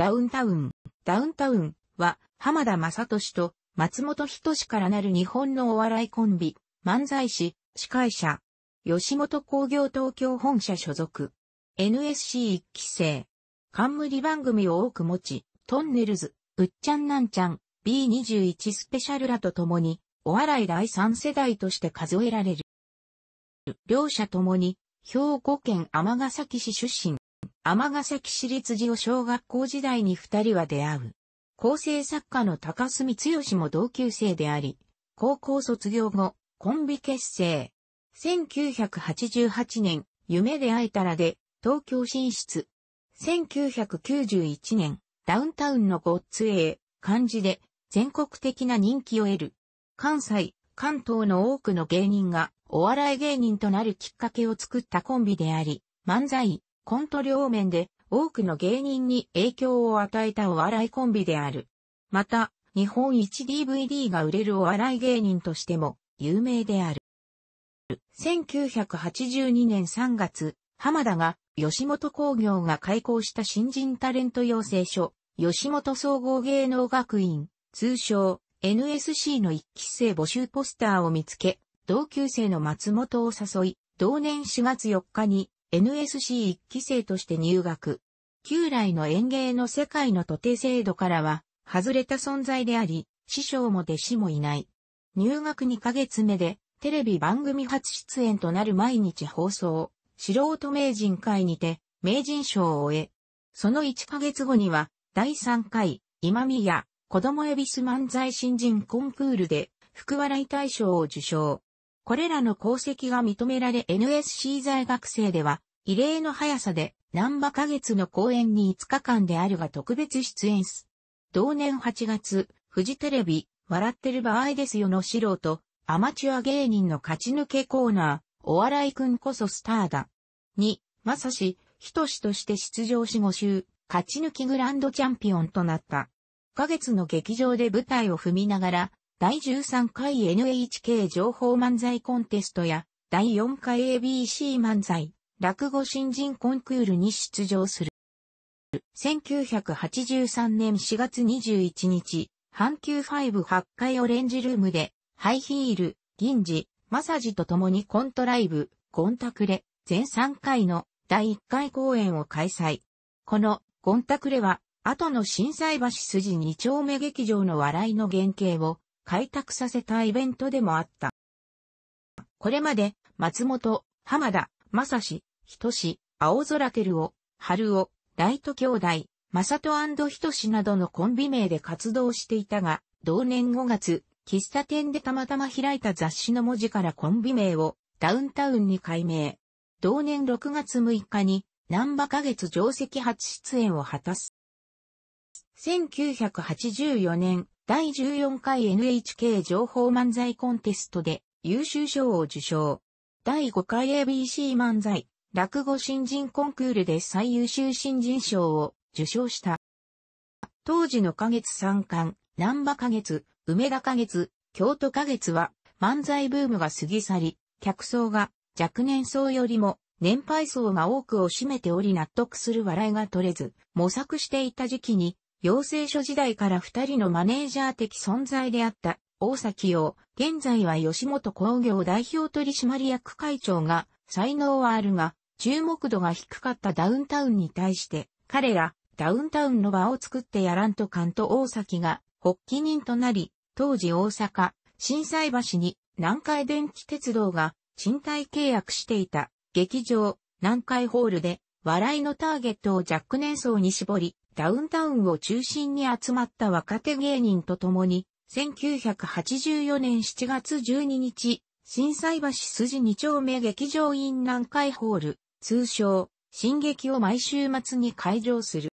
ダウンタウン。ダウンタウンは浜田雅俊と松本人志からなる日本のお笑いコンビ、漫才師、司会者、吉本工業東京本社所属。NSC 一期生。冠番組を多く持ち、トンネルズ、うっちゃんなんちゃん、B21 スペシャルらと共に、お笑い第三世代として数えられる。両者ともに、兵庫県尼崎市出身。ヶ崎市立寺尾小学校時代に二人は出会う。構成作家の高澄剛も同級生であり、高校卒業後、コンビ結成。1988年、夢で会えたらで、東京進出。1991年、ダウンタウンのゴッツ A、漢字で、全国的な人気を得る。関西、関東の多くの芸人が、お笑い芸人となるきっかけを作ったコンビであり、漫才、コント両面で多くの芸人に影響を与えたお笑いコンビである。また、日本一 DVD が売れるお笑い芸人としても有名である。1982年3月、浜田が吉本工業が開校した新人タレント養成所、吉本総合芸能学院、通称 NSC の一期生募集ポスターを見つけ、同級生の松本を誘い、同年4月4日に n s c 一期生として入学。旧来の園芸の世界の徒弟制度からは、外れた存在であり、師匠も弟子もいない。入学2ヶ月目で、テレビ番組初出演となる毎日放送、素人名人会にて、名人賞を終え、その1ヶ月後には、第3回、今宮、子供エビス漫才新人コンクールで、福笑い大賞を受賞。これらの功績が認められ NSC 在学生では、異例の速さで、何波花月の公演に5日間であるが特別出演す。同年8月、フジテレビ、笑ってる場合ですよの素人、アマチュア芸人の勝ち抜けコーナー、お笑いくんこそスターだ。2、まさし、ひとしとして出場し5週、勝ち抜きグランドチャンピオンとなった。5ヶ月の劇場で舞台を踏みながら、第13回 NHK 情報漫才コンテストや、第4回 ABC 漫才、落語新人コンクールに出場する。1983年4月21日、阪急ファイブ8階オレンジルームで、ハイヒール、銀次、マサジと共にコントライブ、ゴンタクレ、全3回の第1回公演を開催。このゴンタクレは、後の震災橋筋2丁目劇場の笑いの原型を開拓させたイベントでもあった。これまで、松本、浜田、正史、人志、青空照を、春夫、ライト兄弟、正人人志などのコンビ名で活動していたが、同年5月、喫茶店でたまたま開いた雑誌の文字からコンビ名をダウンタウンに改名。同年6月6日に、南波花月定席初出演を果たす。1984年、第14回 NHK 情報漫才コンテストで優秀賞を受賞。第5回 ABC 漫才落語新人コンクールで最優秀新人賞を受賞した。当時の花月三冠、南波花月、梅田花月、京都花月は漫才ブームが過ぎ去り、客層が若年層よりも年配層が多くを占めており納得する笑いが取れず、模索していた時期に養成所時代から二人のマネージャー的存在であった大崎を、現在は吉本工業代表取締役会長が、才能はあるが、注目度が低かったダウンタウンに対して、彼ら、ダウンタウンの場を作ってやらんとかんと大崎が、発起人となり、当時大阪、震災橋に南海電気鉄道が賃貸契約していた劇場、南海ホールで笑いのターゲットを若年層に絞り、ダウンタウンを中心に集まった若手芸人と共に、1984年7月12日、震災橋筋2丁目劇場院南海ホール、通称、新劇を毎週末に開場する。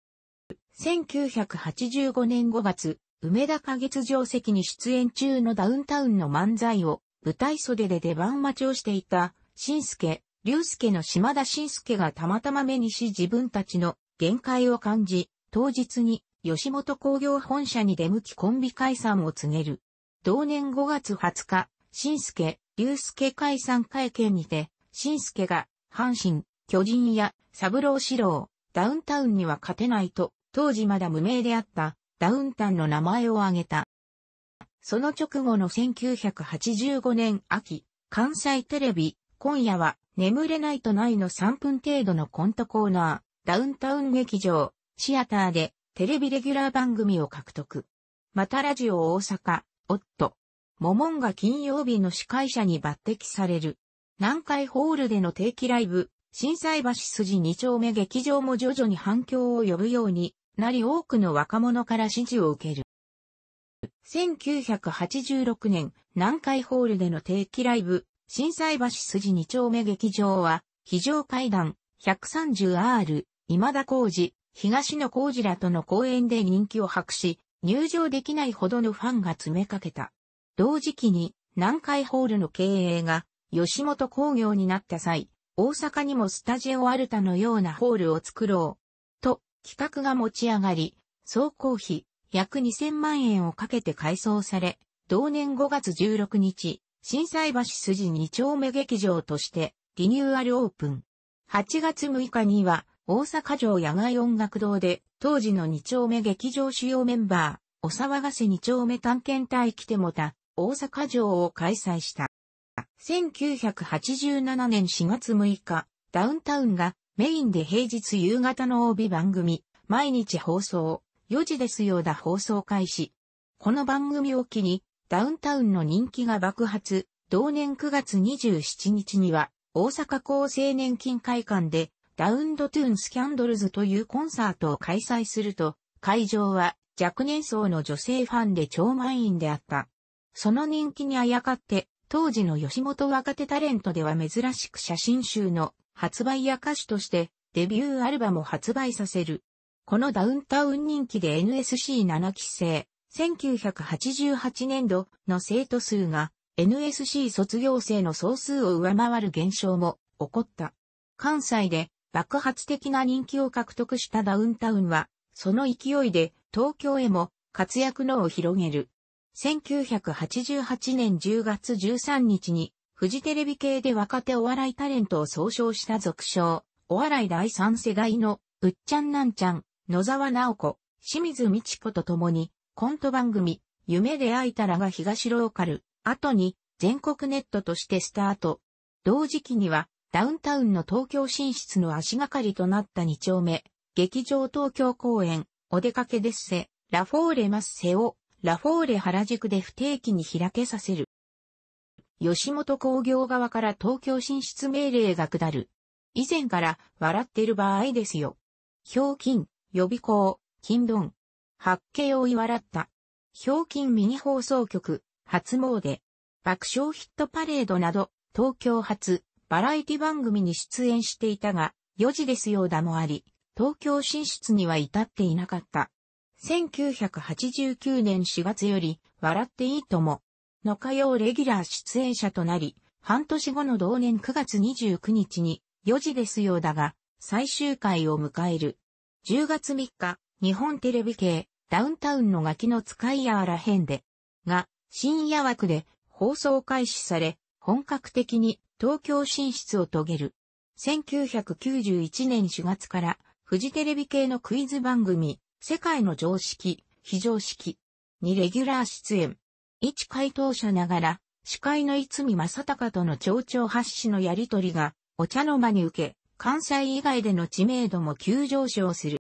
1985年5月、梅田花月定石に出演中のダウンタウンの漫才を、舞台袖で出番待ちをしていた、新助、龍介の島田新助がたまたま目にし自分たちの限界を感じ、当日に吉本工業本社に出向きコンビ解散を告げる。同年5月20日、新助、龍介解散会見にて、新助が、阪神、巨人や、三郎四郎、ダウンタウンには勝てないと、当時まだ無名であった、ダウンタウンの名前を挙げた。その直後の1985年秋、関西テレビ、今夜は、眠れないとないの3分程度のコントコーナー、ダウンタウン劇場、シアターでテレビレギュラー番組を獲得。またラジオ大阪、オット。モモンが金曜日の司会者に抜擢される。南海ホールでの定期ライブ、震災橋筋2丁目劇場も徐々に反響を呼ぶようになり多くの若者から支持を受ける。1986年、南海ホールでの定期ライブ、震災橋筋2丁目劇場は、非常階段 130R、今田浩二、東野幸治らとの公演で人気を博し、入場できないほどのファンが詰めかけた。同時期に南海ホールの経営が吉本工業になった際、大阪にもスタジオアルタのようなホールを作ろう。と、企画が持ち上がり、総工費約2000万円をかけて改装され、同年5月16日、震災橋筋2丁目劇場としてリニューアルオープン。8月6日には大阪城野外音楽堂で、当時の二丁目劇場主要メンバー、お騒がせ二丁目探検隊来てもた、大阪城を開催した。1987年4月6日、ダウンタウンがメインで平日夕方の帯番組、毎日放送、4時ですようだ放送開始。この番組を機に、ダウンタウンの人気が爆発、同年9月27日には、大阪厚生年金会館で、ダウンドトゥーンスキャンドルズというコンサートを開催すると、会場は若年層の女性ファンで超満員であった。その人気にあやかって、当時の吉本若手タレントでは珍しく写真集の発売や歌手としてデビューアルバムを発売させる。このダウンタウン人気で NSC7 期生、1988年度の生徒数が NSC 卒業生の総数を上回る現象も起こった。関西で爆発的な人気を獲得したダウンタウンは、その勢いで東京へも活躍のを広げる。1988年10月13日に、フジテレビ系で若手お笑いタレントを総称した俗称、お笑い第三世代の、うっちゃんなんちゃん、野沢直子、清水美智子と共に、コント番組、夢で会いたらが東ローカル、後に、全国ネットとしてスタート。同時期には、ダウンタウンの東京進出の足がかりとなった2丁目、劇場東京公演、お出かけですせ、ラフォーレマッセを、ラフォーレ原宿で不定期に開けさせる。吉本工業側から東京進出命令が下る。以前から笑ってる場合ですよ。表金、予備校、金丼。発景を祝った。表金ミニ放送局、初詣。爆笑ヒットパレードなど、東京初、バラエティ番組に出演していたが、4時ですようだもあり、東京進出には至っていなかった。1989年4月より、笑っていいとも、の火曜レギュラー出演者となり、半年後の同年9月29日に、4時ですようだが、最終回を迎える。10月3日、日本テレビ系、ダウンタウンのガキの使いやあらへんで、が、深夜枠で放送開始され、本格的に東京進出を遂げる。1991年4月から、フジテレビ系のクイズ番組、世界の常識、非常識にレギュラー出演。一回答者ながら、司会の逸見正隆との町長発信のやりとりが、お茶の間に受け、関西以外での知名度も急上昇する。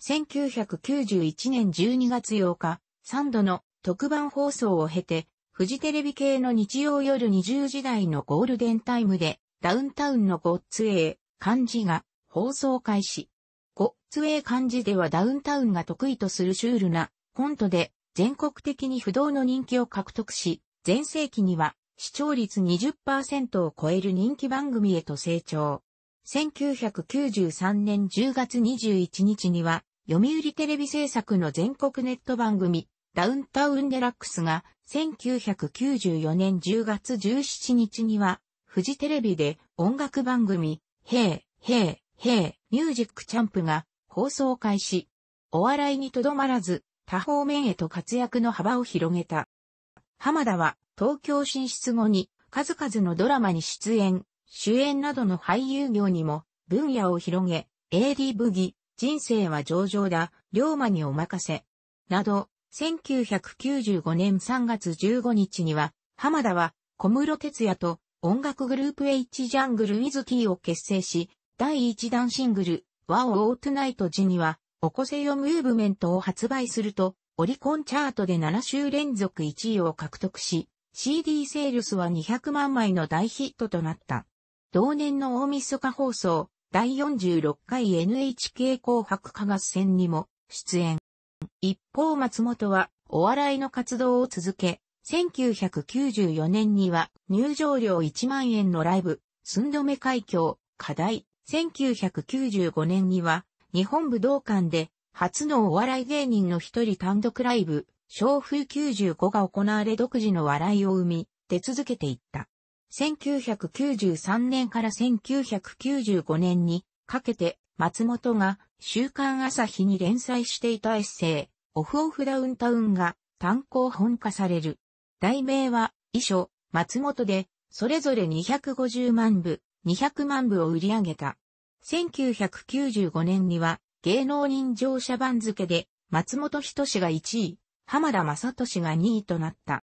1991年12月8日、3度の特番放送を経て、フジテレビ系の日曜夜20時台のゴールデンタイムで、ダウンタウンのゴッツェイ。漢字が放送開始。ゴッツェイ。漢字ではダウンタウンが得意とするシュールなコントで全国的に不動の人気を獲得し、前世紀には視聴率20%を超える人気番組へと成長。1993年10月21日には、読売テレビ制作の全国ネット番組、ダウンタウンデラックスが1994年10月17日には、フジテレビで音楽番組、ヘイ、ヘイ、ヘイ、ミュージックチャンプが放送開始。お笑いにとどまらず、多方面へと活躍の幅を広げた。浜田は東京進出後に数々のドラマに出演、主演などの俳優業にも分野を広げ、AD ブギ、人生は上々だ、龍馬にお任せ、など1995年3月15日には、浜田は小室哲也と音楽グループ H ジャングルウィズキーを結成し、第1弾シングル、Wow All Tonight 時には、おこせよムーブメントを発売すると、オリコンチャートで7週連続1位を獲得し、CD セールスは200万枚の大ヒットとなった。同年の大晦日放送、第46回 NHK 紅白歌合戦にも出演。一方松本はお笑いの活動を続け、1994年には入場料1万円のライブ、寸止め海峡、課題、1995年には日本武道館で初のお笑い芸人の一人単独ライブ、小風95が行われ独自の笑いを生み、出続けていった。1993年から1995年にかけて松本が週刊朝日に連載していたエッセイ、オフオフダウンタウンが単行本化される。題名は、遺書、松本で、それぞれ250万部、200万部を売り上げた。1995年には、芸能人乗車番付で、松本人志が1位、浜田正俊が2位となった。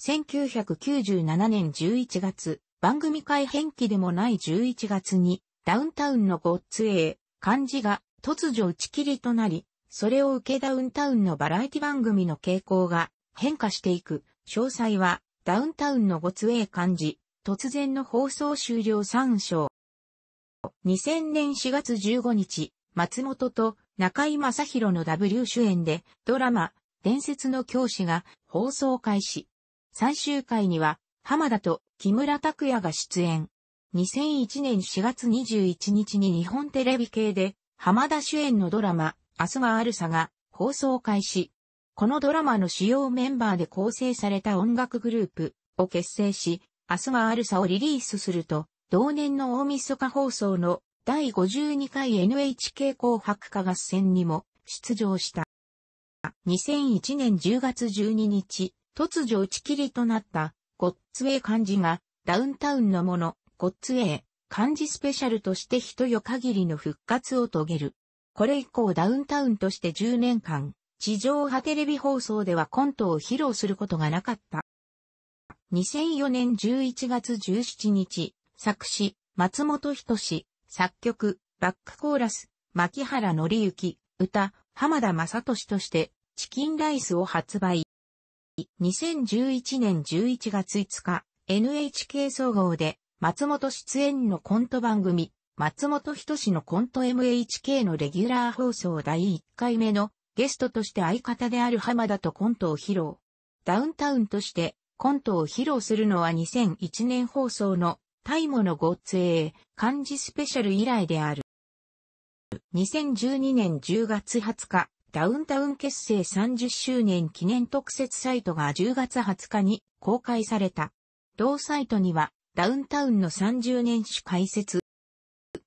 1997年11月、番組改編期でもない11月に、ダウンタウンのゴッツえ、漢字が突如打ち切りとなり、それを受けダウンタウンのバラエティ番組の傾向が変化していく。詳細は、ダウンタウンのごつええ感じ、突然の放送終了参照。2000年4月15日、松本と中井正宏の W 主演で、ドラマ、伝説の教師が放送開始。最終回には、浜田と木村拓也が出演。2001年4月21日に日本テレビ系で浜田主演のドラマ、明日はあるさが放送開始。このドラマの主要メンバーで構成された音楽グループを結成し、明日はあるさをリリースすると、同年の大晦日放送の第52回 NHK 紅白歌合戦にも出場した。2001年10月12日、突如打ち切りとなった、ゴッツウェイ漢字が、ダウンタウンのもの、ゴッツウェイ、漢字スペシャルとして一夜限りの復活を遂げる。これ以降ダウンタウンとして10年間、地上波テレビ放送ではコントを披露することがなかった。2004年11月17日、作詞、松本人志、作曲、バックコーラス、牧原則之、歌、浜田正俊として、チキンライスを発売。2011年11月5日、NHK 総合で、松本出演のコント番組、松本人志のコント MHK のレギュラー放送第1回目のゲストとして相方である浜田とコントを披露。ダウンタウンとしてコントを披露するのは2001年放送のタイモのごっつえ漢字スペシャル以来である。2012年10月20日、ダウンタウン結成30周年記念特設サイトが10月20日に公開された。同サイトにはダウンタウンの30年史解説。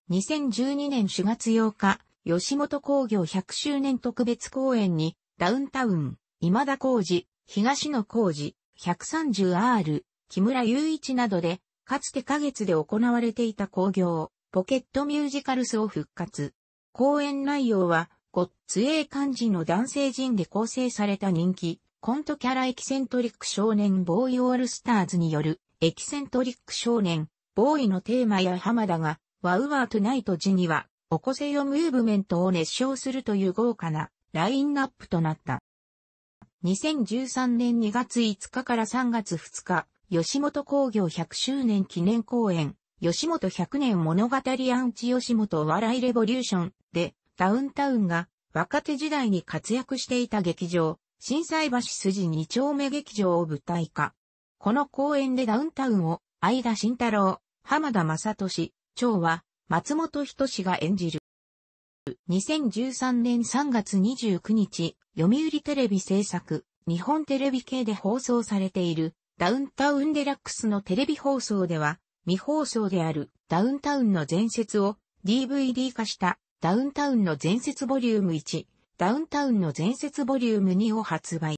2012年4月8日、吉本工業100周年特別公演に、ダウンタウン、今田工事、東野工事、130R、木村雄一などで、かつて花月で行われていた工業、ポケットミュージカルスを復活。公演内容は、ごっつええ感じの男性陣で構成された人気、コントキャラエキセントリック少年ボーイオールスターズによる、エキセントリック少年、ボーイのテーマや浜田が、ワウワートナイト時には、おこせよムーブメントを熱唱するという豪華なラインナップとなった。2013年2月5日から3月2日、吉本工業100周年記念公演、吉本100年物語アンチ吉本笑いレボリューションで、ダウンタウンが若手時代に活躍していた劇場、震災橋筋2丁目劇場を舞台化。この公演でダウンタウンを、相田慎太郎、浜田正俊、長は、松本人志が演じる。2013年3月29日、読売テレビ制作、日本テレビ系で放送されている、ダウンタウンデラックスのテレビ放送では、未放送であるダウンタウンの前説を DVD 化したダウンタウンの前説ボリューム1、ダウンタウンの前説ボリューム2を発売。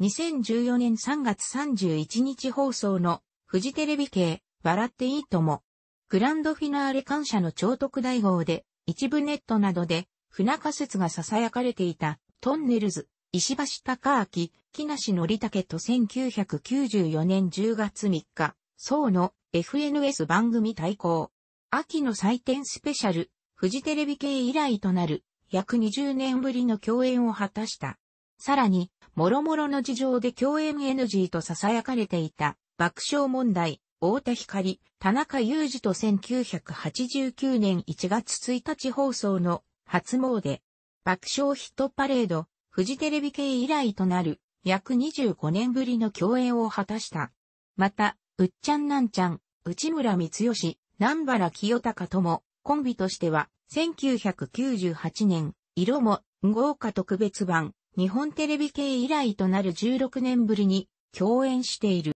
2014年3月31日放送のフジテレビ系笑っていいとも。グランドフィナーレ感謝の超特大号で一部ネットなどで船仮説が囁かれていたトンネルズ、石橋貴明、木梨憲武と1994年10月3日、総の FNS 番組対抗。秋の祭典スペシャル、フジテレビ系以来となる約20年ぶりの共演を果たした。さらに、諸々の事情で共演 NG と囁かれていた、爆笑問題、大田光、田中裕二と1989年1月1日放送の初詣、爆笑ヒットパレード、フジテレビ系以来となる約25年ぶりの共演を果たした。また、うっちゃんなんちゃん、内村光義、南原清隆とも、コンビとしては、1998年、色も、豪華特別版、日本テレビ系以来となる16年ぶりに共演している。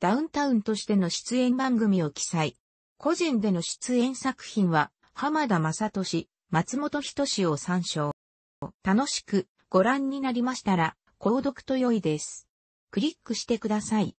ダウンタウンとしての出演番組を記載。個人での出演作品は、浜田雅俊、松本人志を参照。楽しくご覧になりましたら、購読と良いです。クリックしてください。